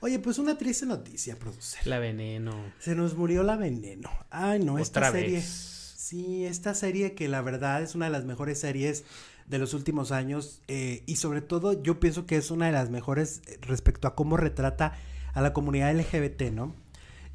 Oye, pues una triste noticia, producer. La Veneno. Se nos murió La Veneno. Ay, no, esta serie. Sí, esta serie que la verdad es una de las mejores series de los últimos años eh, y sobre todo yo pienso que es una de las mejores eh, respecto a cómo retrata a la comunidad LGBT, ¿no?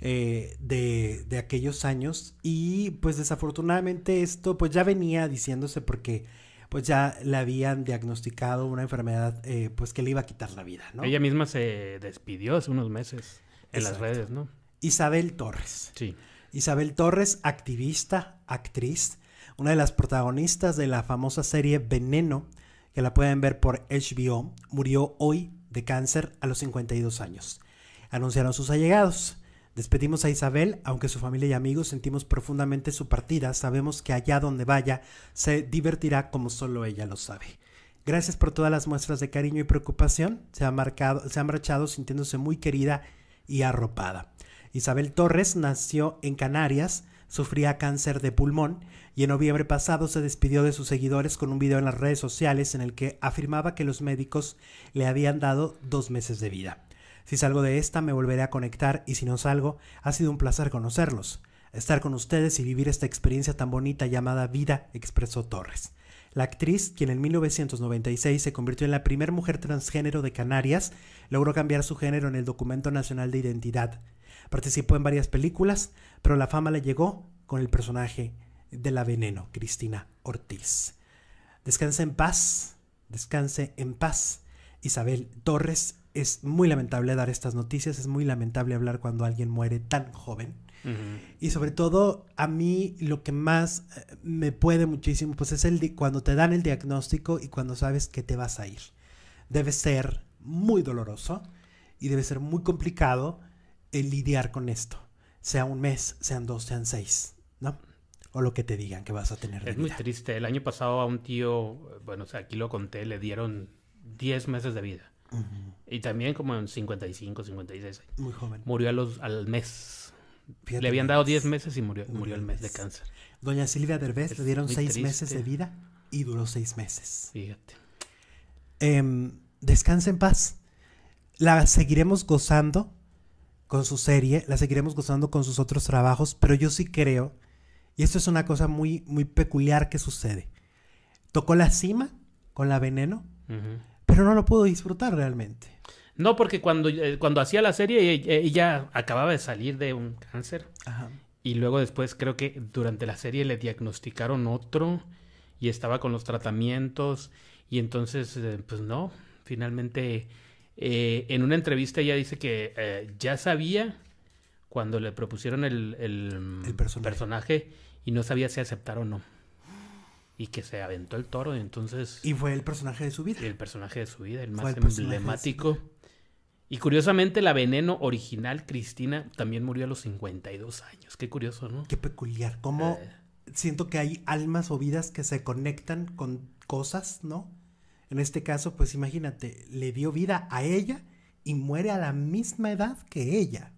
Eh, de, de aquellos años y pues desafortunadamente esto pues ya venía diciéndose porque pues ya le habían diagnosticado una enfermedad eh, pues que le iba a quitar la vida, ¿no? Ella misma se despidió hace unos meses en las redes, ¿no? Isabel Torres. Sí. Isabel Torres, activista, actriz, una de las protagonistas de la famosa serie Veneno, que la pueden ver por HBO, murió hoy de cáncer a los 52 años. Anunciaron sus allegados. Despedimos a Isabel, aunque su familia y amigos sentimos profundamente su partida, sabemos que allá donde vaya se divertirá como solo ella lo sabe. Gracias por todas las muestras de cariño y preocupación, se ha, marcado, se marchado sintiéndose muy querida y arropada. Isabel Torres nació en Canarias, sufría cáncer de pulmón y en noviembre pasado se despidió de sus seguidores con un video en las redes sociales en el que afirmaba que los médicos le habían dado dos meses de vida. Si salgo de esta, me volveré a conectar y si no salgo, ha sido un placer conocerlos, estar con ustedes y vivir esta experiencia tan bonita llamada vida, expresó Torres. La actriz, quien en 1996 se convirtió en la primera mujer transgénero de Canarias, logró cambiar su género en el Documento Nacional de Identidad. Participó en varias películas, pero la fama le llegó con el personaje de la veneno, Cristina Ortiz. Descanse en paz, descanse en paz, Isabel Torres es muy lamentable dar estas noticias, es muy lamentable hablar cuando alguien muere tan joven. Y sobre todo, a mí lo que más eh, me puede muchísimo, pues es el cuando te dan el diagnóstico y cuando sabes que te vas a ir. Debe ser muy doloroso y debe ser muy complicado el lidiar con esto. Sea un mes, sean dos, sean seis, ¿no? O lo que te digan que vas a tener. es muy triste. El año pasado a un tío, bueno, o sea, aquí lo conté, le dieron 10 meses de vida. Y también como en 55, 56. Muy joven. Murió a los, al mes. le habían dado 10 meses y murió, murió, al mes, de cáncer. Doña Silvia Derbez le dieron 6 meses de vida y duró 6 meses. Fíjate. Em, descansa en paz. La seguiremos gozando con su serie, la seguiremos gozando con sus otros trabajos, pero yo sí creo, y esto es una cosa muy, muy peculiar que sucede. Tocó la cima con la veneno pero no lo puedo disfrutar realmente. No, porque cuando, eh, cuando hacía la serie e, e, ella acababa de salir de un cáncer. Ajá. Y luego después creo que durante la serie le diagnosticaron otro y estaba con los tratamientos. Y entonces, eh, pues no, finalmente eh, en una entrevista ella dice que ya sabía cuando le propusieron el, mm, personaje. y no sabía si aceptar o no y que se aventó el toro y entonces... Y fue el personaje de su vida. El personaje de su vida, el más emblemático. Y curiosamente la veneno original, Cristina, también murió a los 52 años. Qué curioso, ¿no? Qué peculiar. Como eh. siento que hay almas o vidas que se conectan con cosas, ¿no? En este caso, pues imagínate, le dio vida a ella y muere a la misma edad que ella.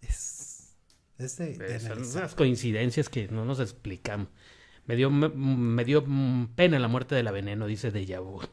Es... es Esas coincidencias que no nos explicamos. Me dio, me, dio pena la muerte de la veneno, dice Deja Vu.